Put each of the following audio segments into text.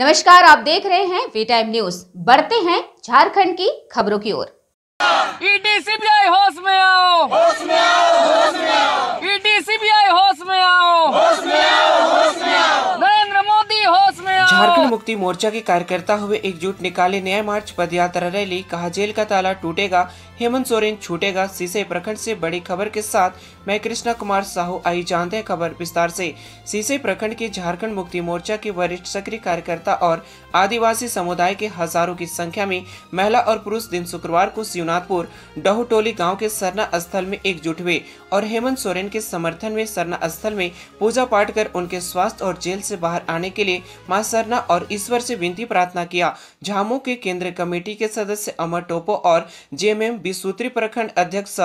नमस्कार आप देख रहे हैं वी टाइम न्यूज बढ़ते हैं झारखंड की खबरों की ओर ईडी e सीबीआई होश में आओ होश में आओ होश में आओ ईडी e सीबीआई होश में आओ मुक्ति मोर्चा के कार्यकर्ता हुए एकजुट निकाले न्याय मार्च पदयात्रा रैली कहा जेल का ताला टूटेगा हेमंत सोरेन छूटेगा सीसे प्रखंड से बड़ी खबर के साथ मैं कृष्णा कुमार साहू आई जानते हैं खबर विस्तार से सीसे प्रखंड के झारखंड मुक्ति मोर्चा के वरिष्ठ सक्रिय कार्यकर्ता और आदिवासी समुदाय के हजारों की संख्या में महिला और पुरुष दिन शुक्रवार को शिवनाथपुर डहुटोली गाँव के सरना स्थल में एकजुट हुए और हेमंत सोरेन के समर्थन में सरना स्थल में पूजा पाठ कर उनके स्वास्थ्य और जेल से बाहर आने के लिए मां सरना और ईश्वर से विनती प्रार्थना किया झामू के केंद्रीय कमेटी के सदस्य अमर टोपो और जेएमएम बिसूत्री प्रखंड अध्यक्ष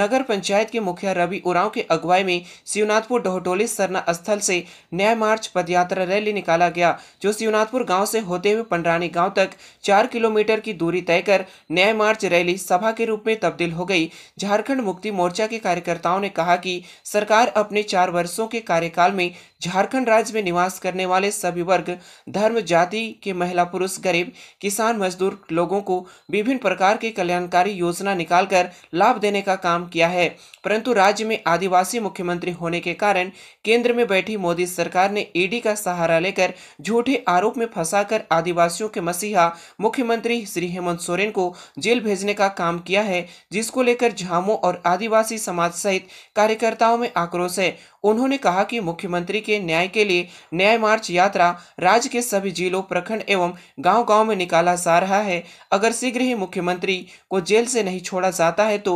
नगर पंचायत के मुखिया रवि उरांव के अगुवाई में शिवनाथपुर डोहटोली सरना स्थल से न्याय मार्च पदयात्रा रैली निकाला गया जो शिवनाथपुर गाँव से होते हुए पंडरानी गाँव तक चार किलोमीटर की दूरी तय कर न्याय मार्च रैली सभा के रूप में तब्दील हो गई झारखंड मुक्ति मोर्चा के कार्यकर्ताओं ने कहा कि सरकार अपने चार वर्षों के कार्यकाल में झारखंड राज्य में निवास करने वाले सभी वर्ग धर्म जाति जाति के महिला पुरुष गरीब किसान मजदूर लोगों को विभिन्न प्रकार के कल्याणकारी योजना निकालकर लाभ देने का काम किया है परंतु राज्य में आदिवासी मुख्यमंत्री होने के कारण केंद्र में बैठी मोदी सरकार ने ईडी का सहारा लेकर झूठे आरोप में फंसाकर आदिवासियों के मसीहा मुख्यमंत्री श्री हेमंत सोरेन को जेल भेजने का काम किया है जिसको लेकर झामो और आदिवासी समाज सहित कार्यकर्ताओं में आक्रोश है उन्होंने कहा कि मुख्यमंत्री के न्याय के लिए न्याय मार्च यात्रा राज्य के सभी जिलों प्रखंड एवं गांव गांव में निकाला जा रहा है अगर शीघ्र ही मुख्यमंत्री को जेल से नहीं छोड़ा जाता है तो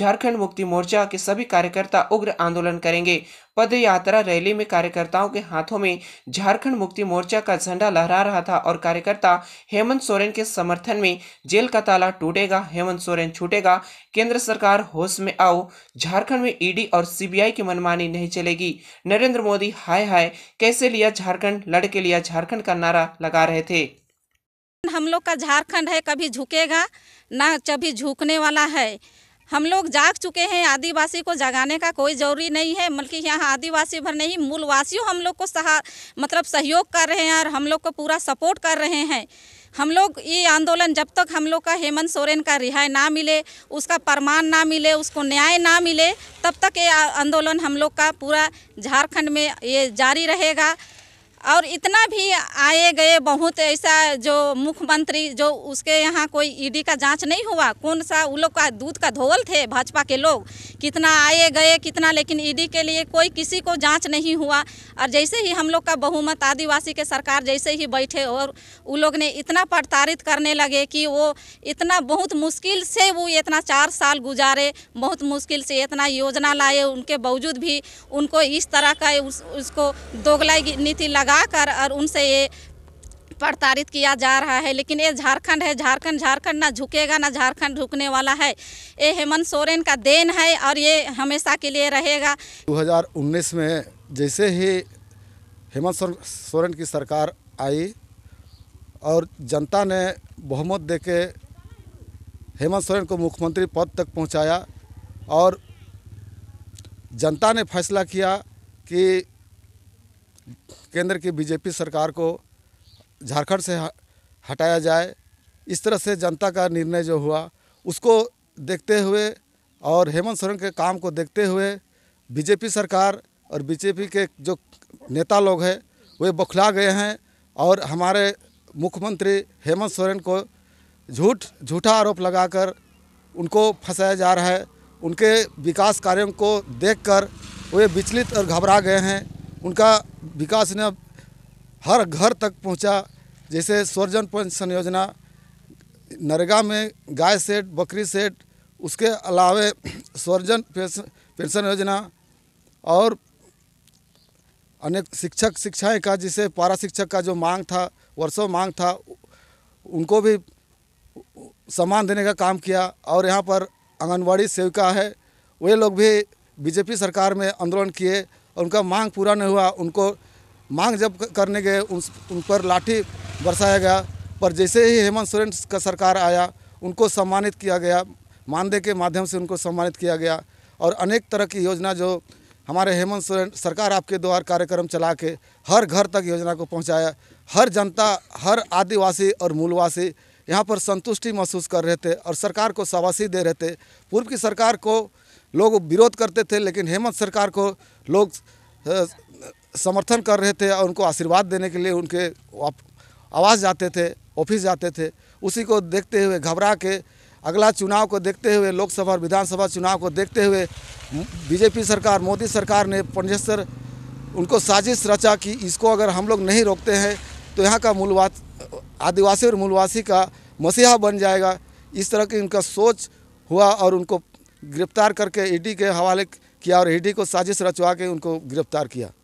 झारखंड मुक्ति मोर्चा के सभी कार्यकर्ता उग्र आंदोलन करेंगे पद यात्रा रैली में कार्यकर्ताओं के हाथों में झारखंड मुक्ति मोर्चा का झंडा लहरा रहा था और कार्यकर्ता हेमंत सोरेन के समर्थन में जेल का ताला टूटेगा हेमंत सोरेन छूटेगा केंद्र सरकार होश में आओ झारखंड में ईडी और सीबीआई की मनमानी नहीं चलेगी नरेंद्र मोदी हाय हाय कैसे लिया झारखंड लड़के लिया झारखंड का नारा लगा रहे थे हम लोग का झारखंड है कभी झुकेगा ना कभी झुकने वाला है हम लोग जाग चुके हैं आदिवासी को जगाने का कोई जरूरी नहीं है बल्कि यहाँ आदिवासी भर नहीं मूलवासियों हम लोग को सहा मतलब सहयोग कर रहे हैं और हम लोग को पूरा सपोर्ट कर रहे हैं हम लोग ये आंदोलन जब तक हम लोग का हेमंत सोरेन का रिहाई ना मिले उसका प्रमाण ना मिले उसको न्याय ना मिले तब तक ये आंदोलन हम लोग का पूरा झारखंड में ये जारी रहेगा और इतना भी आए गए बहुत ऐसा जो मुख्यमंत्री जो उसके यहाँ कोई ईडी e का जांच नहीं हुआ कौन सा उन लोग का दूध का धोवल थे भाजपा के लोग कितना आए गए कितना लेकिन ईडी e के लिए कोई किसी को जांच नहीं हुआ और जैसे ही हम लोग का बहुमत आदिवासी के सरकार जैसे ही बैठे और उन लोग ने इतना प्रताड़ित करने लगे कि वो इतना बहुत मुश्किल से वो इतना चार साल गुजारे बहुत मुश्किल से इतना योजना लाए उनके बावजूद भी उनको इस तरह का उस, उसको दोगलाई नीति लगा लगाकर और उनसे ये प्रताड़ित किया जा रहा है लेकिन ये झारखंड है झारखंड झारखंड ना झुकेगा ना झारखंड झुकने वाला है ये हेमंत सोरेन का देन है और ये हमेशा के लिए रहेगा 2019 में जैसे ही हेमंत सोरेन की सरकार आई और जनता ने बहुमत दे के हेमंत सोरेन को मुख्यमंत्री पद तक पहुंचाया और जनता ने फैसला किया कि केंद्र की बीजेपी सरकार को झारखंड से हटाया जाए इस तरह से जनता का निर्णय जो हुआ उसको देखते हुए और हेमंत सोरेन के काम को देखते हुए बीजेपी सरकार और बीजेपी के जो नेता लोग हैं वे बौखला गए हैं और हमारे मुख्यमंत्री हेमंत सोरेन को झूठ झूठा आरोप लगाकर उनको फंसाया जा रहा है उनके विकास कार्यों को देखकर वे विचलित और घबरा गए हैं उनका विकास ने हर घर तक पहुंचा जैसे स्वर्जन पेंशन योजना नरेगा में गाय सेट बकरी सेट उसके अलावे स्वर्जन पेंशन योजना और अनेक शिक्षक शिक्षाएं का जिसे पारा शिक्षक का जो मांग था वर्षों मांग था उनको भी सम्मान देने का काम किया और यहाँ पर आंगनबाड़ी सेविका है वे लोग भी बीजेपी सरकार में आंदोलन किए और उनका मांग पूरा नहीं हुआ उनको मांग जब करने गए उन, उन पर लाठी बरसाया गया पर जैसे ही हेमंत सोरेन का सरकार आया उनको सम्मानित किया गया मानदेय के माध्यम से उनको सम्मानित किया गया और अनेक तरह की योजना जो हमारे हेमंत सोरेन सरकार आपके द्वार कार्यक्रम चला के हर घर तक योजना को पहुंचाया हर जनता हर आदिवासी और मूलवासी यहाँ पर संतुष्टि महसूस कर रहे थे और सरकार को शाबाशी दे रहे थे पूर्व की सरकार को लोग विरोध करते थे लेकिन हेमंत सरकार को लोग समर्थन कर रहे थे और उनको आशीर्वाद देने के लिए उनके आवाज़ जाते थे ऑफिस जाते थे उसी को देखते हुए घबरा के अगला चुनाव को देखते हुए लोकसभा और विधानसभा चुनाव को देखते हुए बीजेपी सरकार मोदी सरकार ने पंजेसर उनको साजिश रचा कि इसको अगर हम लोग नहीं रोकते हैं तो यहाँ का मूलवा आदिवासी और मूलवासी का मसीहा बन जाएगा इस तरह की उनका सोच हुआ और उनको गिरफ्तार करके ईडी के हवाले किया और ईडी को साजिश रचवा के उनको गिरफ्तार किया